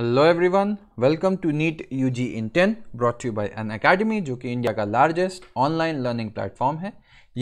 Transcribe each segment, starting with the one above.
Hello everyone welcome to NEET UG in ten brought you by Unacademy जो कि India का largest online learning platform है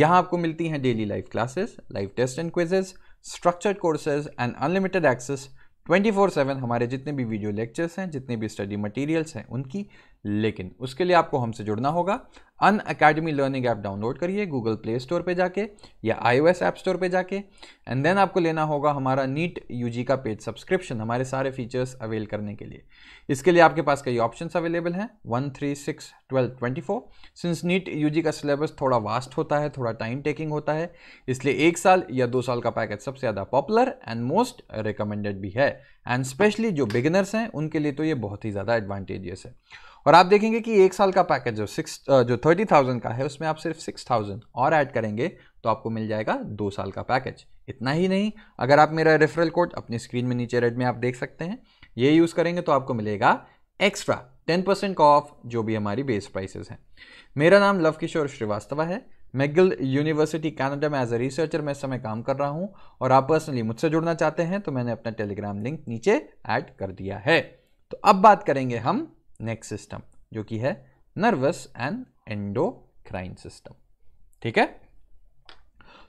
यहाँ आपको मिलती हैं daily live classes live test and quizzes structured courses and unlimited access 24/7 हमारे जितने भी वीडियो लेक्चर्स हैं जितने भी स्टडी मटेरियल्स हैं उनकी लेकिन उसके लिए आपको हमसे जुड़ना होगा Unacademy learning app download करिए गूगल प्ले स्टोर पे जाके या I O S app store पे जाके एंड देन आपको लेना होगा हमारा नीट यू जी का पेड सब्सक्रिप्शन हमारे सारे फीचर्स अवेल करने के लिए इसके लिए आपके पास कई ऑप्शन अवेलेबल हैं one three six twelve twenty four since NEET U G का सिलेबस थोड़ा वास्ट होता है थोड़ा टाइम टेकिंग होता है इसलिए एक साल या दो साल का पैकेज सबसे ज़्यादा पॉपुलर एंड मोस्ट रिकमेंडेड भी है एंड स्पेशली जो बिगिनर्स हैं उनके लिए तो ये बहुत ही ज़्यादा एडवांटेजियस है और आप देखेंगे कि एक साल का पैकेज जो सिक्स जो थर्टी थाउजेंड का है उसमें आप सिर्फ सिक्स थाउजेंड और ऐड करेंगे तो आपको मिल जाएगा दो साल का पैकेज इतना ही नहीं अगर आप मेरा रेफरल कोड अपनी स्क्रीन में नीचे रेड में आप देख सकते हैं ये यूज़ करेंगे तो आपको मिलेगा एक्स्ट्रा टेन परसेंट का ऑफ जो भी हमारी बेस प्राइसेस हैं मेरा नाम लव किशोर श्रीवास्तव है मैगिल यूनिवर्सिटी कनाडा में एज ए रिसर्चर मैं इस समय काम कर रहा हूँ और आप पर्सनली मुझसे जुड़ना चाहते हैं तो मैंने अपना टेलीग्राम लिंक नीचे ऐड कर दिया है तो अब बात करेंगे हम नेक्स्ट सिस्टम जो कि है नर्वस एंड एंडोक्राइन सिस्टम ठीक है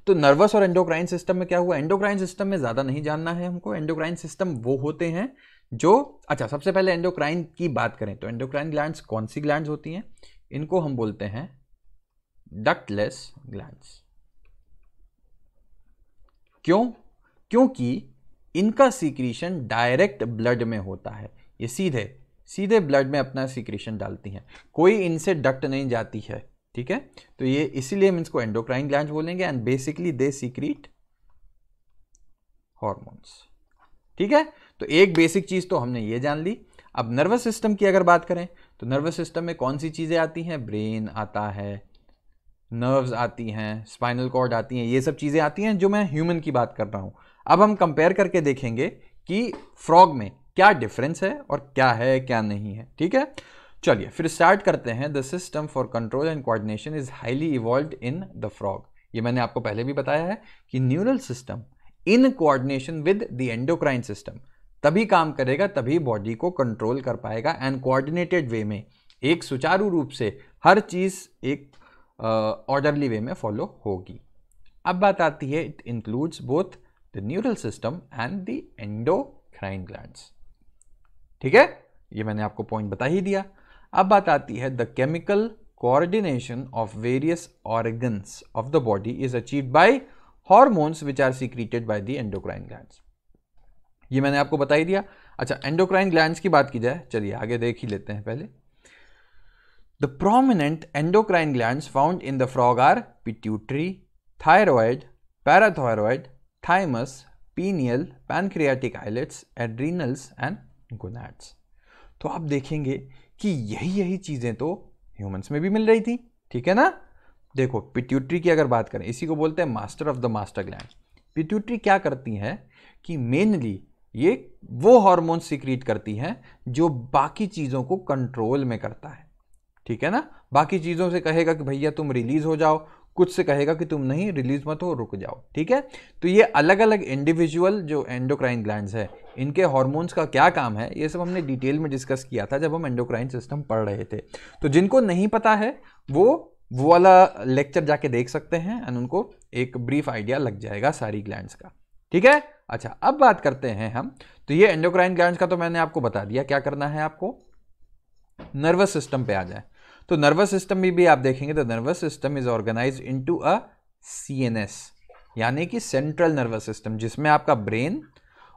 तो नर्वस और एंडोक्राइन सिस्टम में क्या हुआ एंडोक्राइन सिस्टम में ज़्यादा नहीं जानना है हमको एंडोक्राइन सिस्टम वो होते हैं जो अच्छा सबसे पहले एंडोक्राइन की बात करें तो एंडोक्राइन ग्लैंड्स कौन सी ग्लैंड्स होती हैं इनको हम बोलते हैं डक्टलेस ग्लैंड्स क्यों क्योंकि इनका सीक्रीशन डायरेक्ट ब्लड में होता है ये सीधे सीधे ब्लड में अपना सिक्रेशन डालती हैं कोई इनसे डक्ट नहीं जाती है ठीक है तो ये इसीलिए हम इसको एंडोक्राइन ग्लैंड बोलेंगे and basically they secrete hormones ठीक है तो एक बेसिक चीज़ तो हमने ये जान ली अब नर्वस सिस्टम की अगर बात करें तो नर्वस सिस्टम में कौन सी चीज़ें आती हैं ब्रेन आता है नर्व्स आती हैं स्पाइनल कॉर्ड आती हैं ये सब चीज़ें आती हैं जो मैं ह्यूमन की बात कर रहा हूं अब हम कंपेयर करके देखेंगे कि फ्रॉग में क्या डिफरेंस है और क्या है क्या नहीं है ठीक है चलिए फिर स्टार्ट करते हैं the system for control and coordination is highly evolved in the frog ये मैंने आपको पहले भी बताया है कि neural system in coordination with the endocrine system तभी काम करेगा तभी बॉडी को कंट्रोल कर पाएगा एंड कोऑर्डिनेटेड वे में एक सुचारू रूप से हर चीज़ एक ऑर्डरली uh, वे में फॉलो होगी अब बात आती है it includes both the neural system and the endocrine glands ठीक है ये मैंने आपको पॉइंट बता ही दिया अब बात आती है the chemical coordination of various organs of the body is achieved by hormones which are secreted by the endocrine gland ये मैंने आपको बता ही दिया अच्छा एंडोक्राइन ग्लैंड की बात की जाए चलिए आगे देख ही लेते हैं पहले the prominent endocrine gland found in the frog are pituitary thyroid parathyroid thymus pineal pancreatic islets adrenals and gonads तो आप देखेंगे कि यही यही चीज़ें तो ह्यूमंस में भी मिल रही थी ठीक है ना देखो पिट्यूटरी की अगर बात करें इसी को बोलते हैं master of the master gland pituitary क्या करती है कि मेनली ये वो हार्मोन सिक्रीट करती हैं जो बाकी चीज़ों को कंट्रोल में करता है ठीक है ना बाकी चीज़ों से कहेगा कि भैया तुम रिलीज हो जाओ कुछ से कहेगा कि तुम नहीं रिलीज मत हो रुक जाओ ठीक है तो ये अलग अलग इंडिविजुअल जो एंडोक्राइन ग्लैंड है इनके हॉर्मोन्स का क्या काम है ये सब हमने डिटेल में डिस्कस किया था जब हम एंडोक्राइन सिस्टम पढ़ रहे थे तो जिनको नहीं पता है वो वो वाला लेक्चर जाके देख सकते हैं एंड उनको एक ब्रीफ आइडिया लग जाएगा सारी ग्लैंड का ठीक है अच्छा अब बात करते हैं हम तो ये एंडोक्राइन ग्लैंड का तो मैंने आपको बता दिया क्या करना है आपको नर्वस सिस्टम पे आ जाए तो नर्वस सिस्टम में भी आप देखेंगे तो nervous system is organise into a CNS यानी कि सेंट्रल नर्वस सिस्टम जिसमें आपका ब्रेन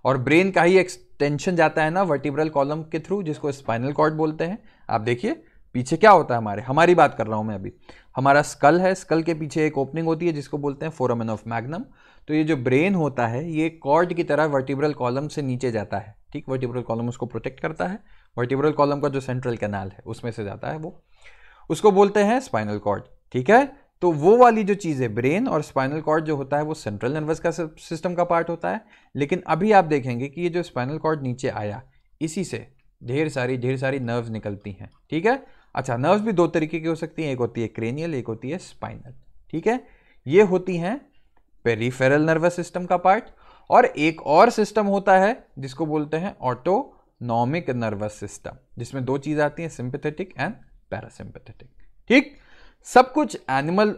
और ब्रेन का ही एक्सटेंशन जाता है ना वर्टिब्रल कॉलम के थ्रू जिसको स्पाइनल कॉर्ड बोलते हैं आप देखिए पीछे क्या होता है हमारे हमारी बात कर रहा हूँ मैं अभी हमारा स्कल है स्कल के पीछे एक ओपनिंग होती है जिसको बोलते हैं फोरामन ऑफ मैग्नम तो ये जो ब्रेन होता है ये कॉर्ड की तरह वर्टिब्रल कॉलम से नीचे जाता है ठीक वर्टिब्रल कॉलम उसको प्रोटेक्ट करता है वर्टिब्रल कॉलम का जो सेंट्रल कैनाल है उसमें से जाता है वो उसको बोलते हैं स्पाइनल कॉर्ड ठीक है तो वो वाली जो चीज़ है ब्रेन और स्पाइनल कॉर्ड जो होता है वो सेंट्रल नर्वस का सिस्टम का पार्ट होता है लेकिन अभी आप देखेंगे कि ये जो स्पाइनल कॉर्ड नीचे आया इसी से ढेर सारी ढेर सारी नर्व्स निकलती हैं ठीक है अच्छा नर्व्स भी दो तरीके की हो सकती हैं एक होती है क्रेनियल एक होती है स्पाइनल ठीक है ये होती हैं पेरीफेरल नर्वस सिस्टम का पार्ट और एक और सिस्टम होता है जिसको बोलते हैं ऑटोनॉमिक नर्वस सिस्टम जिसमें दो चीज़ आती हैं सिंपथेटिक एंड पैरासिम्पैथेटिक ठीक सब कुछ एनिमल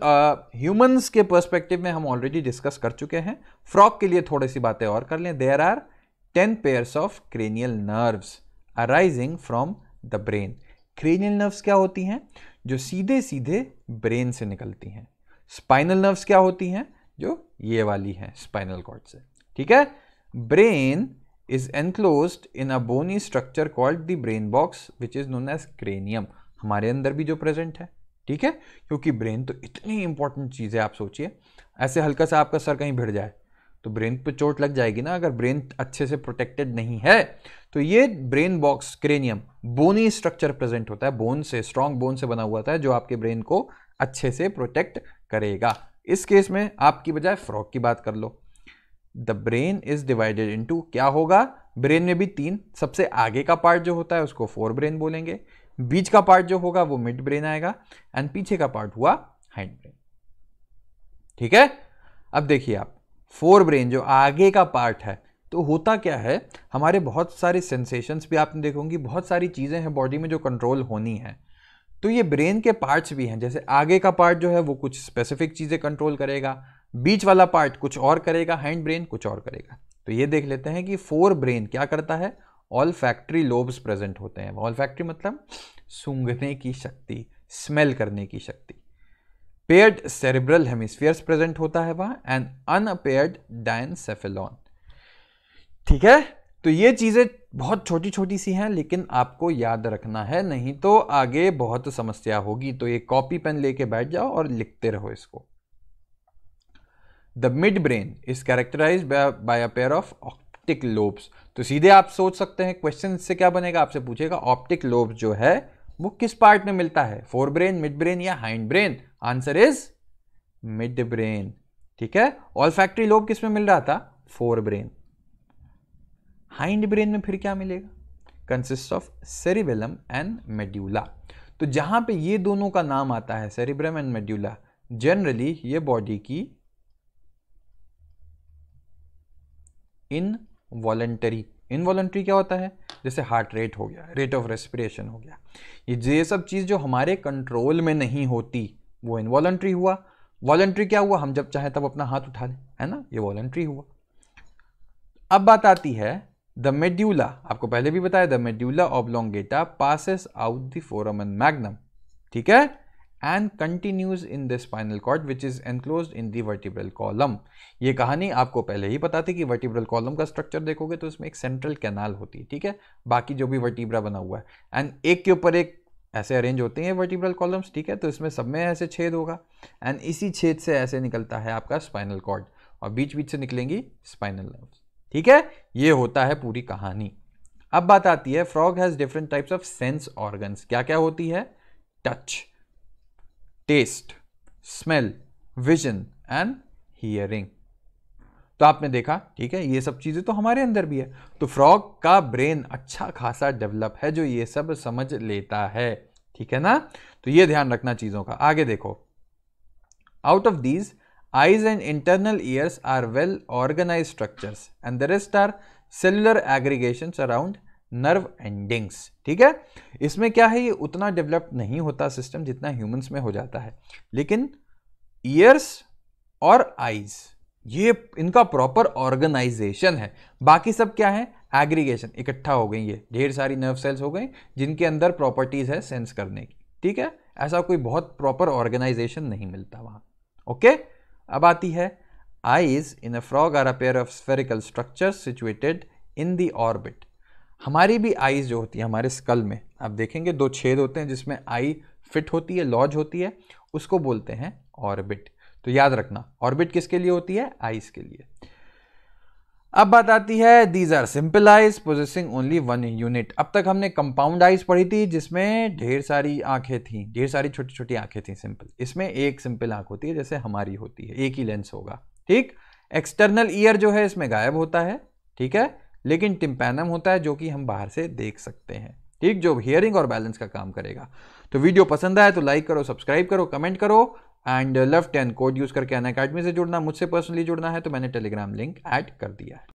ह्यूमंस uh, के पर्सपेक्टिव में हम ऑलरेडी डिस्कस कर चुके हैं फ्रॉग के लिए थोड़ी सी बातें और कर लें there are ten pairs of cranial nerves arising from the brain cranial nerves क्या होती हैं जो सीधे सीधे ब्रेन से निकलती हैं स्पाइनल नर्व्स क्या होती हैं जो ये वाली हैं स्पाइनल कॉर्ड से ठीक है brain is enclose in a bony structure called the brain box which is known as cranium हमारे अंदर भी जो प्रेजेंट है ठीक है क्योंकि ब्रेन तो इतनी इंपॉर्टेंट चीज़ है आप सोचिए ऐसे हल्का सा आपका सर कहीं भिड़ जाए तो ब्रेन पर चोट लग जाएगी ना अगर ब्रेन अच्छे से प्रोटेक्टेड नहीं है तो ये brain box cranium bony structure present होता है बोन से स्ट्रांग बोन से बना हुआ होता है जो आपके ब्रेन को अच्छे से प्रोटेक्ट करेगा इस केस में आपकी बजाय फ्रॉक की बात कर लो the brain is divided into क्या होगा ब्रेन में भी तीन सबसे आगे का पार्ट जो होता है उसको फोर ब्रेन बोलेंगे बीच का पार्ट जो होगा वो मिड ब्रेन आएगा एंड पीछे का पार्ट हुआ हाइंड ब्रेन ठीक है अब देखिए आप फोर ब्रेन जो आगे का पार्ट है तो होता क्या है हमारे बहुत सारे सेंसेशंस भी आपने देखोगी बहुत सारी चीज़ें हैं बॉडी में जो कंट्रोल होनी है तो ये ब्रेन के पार्ट्स भी हैं जैसे आगे का पार्ट जो है वो कुछ स्पेसिफिक चीज़ें कंट्रोल करेगा बीच वाला पार्ट कुछ और करेगा हैंड ब्रेन कुछ और करेगा तो ये देख लेते हैं कि फोर ब्रेन क्या करता है ऑल फैक्ट्री लोब्स प्रेजेंट होते हैं ऑल फैक्ट्री मतलब सूंघने की शक्ति स्मेल करने की शक्ति पेयर्ड सेरेब्रल हेमिस्फियर्स प्रेजेंट होता है वहां एंड अनअपेयर्ड डायनसेफेलॉन ठीक है तो ये चीजें बहुत छोटी छोटी सी हैं लेकिन आपको याद रखना है नहीं तो आगे बहुत समस्या होगी तो ये कॉपी पेन लेके बैठ जाओ और लिखते रहो इसको the mid brain is characterise by a pair of optic lobes तो सीधे आप सोच सकते हैं क्वेश्चन इससे क्या बनेगा आपसे पूछेगा ऑप्टिक लोब्स जो है वो किस पार्ट में मिलता है फोर ब्रेन मिड ब्रेन या hind brain answer is mid brain ठीक है ऑल फैक्ट्री लोब किस में मिल रहा था फोर ब्रेन हाइंड ब्रेन में फिर क्या मिलेगा consist of cerebellum and medulla तो जहां पे ये दोनों का नाम आता है सेरिब्रम एंड मेड्यूला जनरली ये बॉडी की इन वॉलेंटरी इनवॉलेंट्री क्या होता है जैसे हार्ट रेट हो गया रेट ऑफ रेस्पिरेशन हो गया ये ये सब चीज़ जो हमारे कंट्रोल में नहीं होती वो इनवॉलेंट्री हुआ वॉलेंट्री क्या हुआ हम जब चाहें तब अपना हाथ उठा लें है ना ये वॉलेंट्री हुआ अब बात आती है द मेड्यूला आपको पहले भी बताया the medulla oblongata passes out the foramen magnum ठीक है and continues in the spinal cord which is enclosed in the vertebral column. ये कहानी आपको पहले ही पता थी कि vertebral column का structure देखोगे तो इसमें एक central canal होती है ठीक है बाकी जो भी vertebra बना हुआ है and एक के ऊपर एक ऐसे अरेंज होते हैं वर्टिब्रल कॉलम्स ठीक है तो इसमें सब में ऐसे छेद होगा एंड इसी छेद से ऐसे निकलता है आपका स्पाइनल कॉर्ड और बीच बीच से निकलेंगी स्पाइनल नर्व्स ठीक है ये होता है पूरी कहानी अब बात आती है frog has different types of sense organs क्या क्या होती है touch taste smell vision and hearing तो आपने देखा ठीक है ये सब चीज़ें तो हमारे अंदर भी है तो फ्रॉग का ब्रेन अच्छा खासा डेवलप है जो ये सब समझ लेता है ठीक है ना तो ये ध्यान रखना चीज़ों का आगे देखो out of these eyes and internal ears are well organise structure and the rest are cellular aggregation around nerve endings ठीक है इसमें क्या है ये उतना डेवलप नहीं होता सिस्टम जितना ह्यूमंस में हो जाता है लेकिन ईयर्स और आईज ये इनका प्रॉपर ऑर्गेनाइजेशन है बाकी सब क्या है एग्रीगेशन इकट्ठा हो गई ये ढेर सारी नर्व सेल्स हो गई जिनके अंदर प्रॉपर्टीज है सेंस करने की ठीक है ऐसा कोई बहुत प्रॉपर ऑर्गेनाइजेशन नहीं मिलता वहां ओके अब आती है eyes in a frog are a pair of spherical structure situated in the orbit हमारी भी आईज जो होती है हमारे स्कल में आप देखेंगे दो छेद होते हैं जिसमें आई फिट होती है लॉज होती है उसको बोलते हैं ऑर्बिट तो याद रखना ऑर्बिट किसके लिए होती है आईज के लिए अब बात आती है these are simple eyes possessing only one unit अब तक हमने कंपाउंड आइज पढ़ी थी जिसमें ढेर सारी आंखें थी ढेर सारी छोटी छोटी आंखें थी सिंपल इसमें एक सिंपल आंख होती है जैसे हमारी होती है एक ही लेंस होगा ठीक एक्सटर्नल ईयर जो है इसमें गायब होता है ठीक है लेकिन टिम्पैनम होता है जो कि हम बाहर से देख सकते हैं ठीक जो हियरिंग और बैलेंस का काम करेगा तो वीडियो पसंद आए तो लाइक करो सब्सक्राइब करो कमेंट करो and left and code use करके अन अकेडमी से जुड़ना मुझसे पर्सनली जुड़ना है तो मैंने टेलीग्राम लिंक ऐड कर दिया है